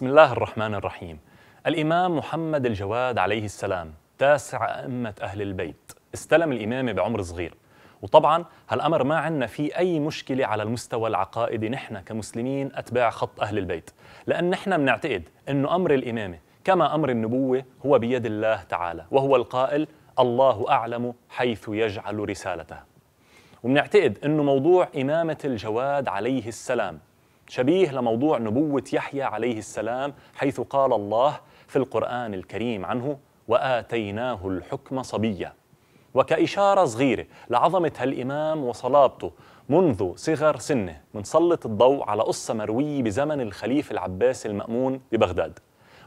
بسم الله الرحمن الرحيم الإمام محمد الجواد عليه السلام تاسع أئمة أهل البيت استلم الإمامة بعمر صغير وطبعا هالأمر ما عنا فيه أي مشكلة على المستوى العقائدي نحن كمسلمين أتباع خط أهل البيت لأن نحن بنعتقد أنه أمر الإمامة كما أمر النبوة هو بيد الله تعالى وهو القائل الله أعلم حيث يجعل رسالته ومنعتقد أنه موضوع إمامة الجواد عليه السلام شبيه لموضوع نبوة يحيى عليه السلام حيث قال الله في القرآن الكريم عنه وآتيناه الحكم صبيا وكإشارة صغيرة لعظمة هالإمام وصلابته منذ صغر سنه منسلط الضوء على قصة مروية بزمن الخليفة العباسي المأمون ببغداد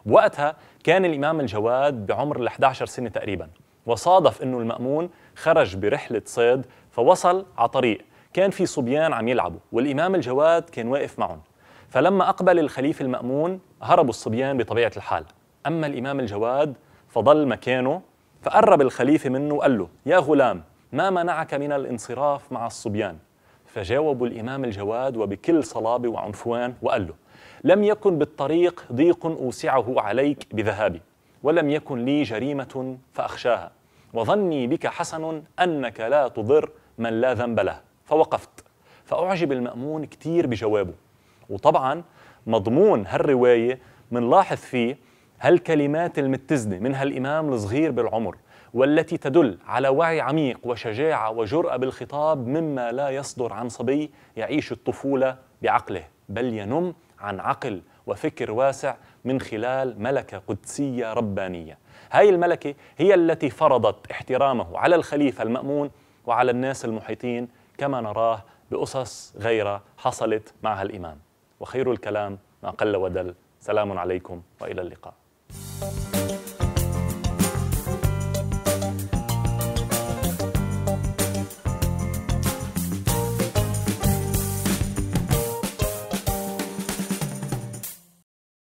وقتها كان الإمام الجواد بعمر ال 11 سنة تقريبا وصادف أنه المأمون خرج برحلة صيد فوصل على طريق كان في صبيان عم يلعبوا والإمام الجواد كان واقف معهم فلما أقبل الخليفة المأمون هربوا الصبيان بطبيعة الحال أما الإمام الجواد فضل مكانه فقرب الخليفة منه وقال له يا غلام ما منعك من الانصراف مع الصبيان فجاوبوا الإمام الجواد وبكل صلابة وعنفوان وقال له لم يكن بالطريق ضيق أوسعه عليك بذهابي ولم يكن لي جريمة فأخشاها وظني بك حسن أنك لا تضر من لا ذنب له فوقفت فأعجب المأمون كتير بجوابه وطبعا مضمون هالرواية منلاحظ فيه هالكلمات المتزنة من هالإمام الصغير بالعمر والتي تدل على وعي عميق وشجاعة وجرأة بالخطاب مما لا يصدر عن صبي يعيش الطفولة بعقله بل ينم عن عقل وفكر واسع من خلال ملكة قدسية ربانية هاي الملكة هي التي فرضت احترامه على الخليفة المأمون وعلى الناس المحيطين كما نراه بأسس غيرة حصلت معها الإيمان وخير الكلام ما قل ودل سلام عليكم وإلى اللقاء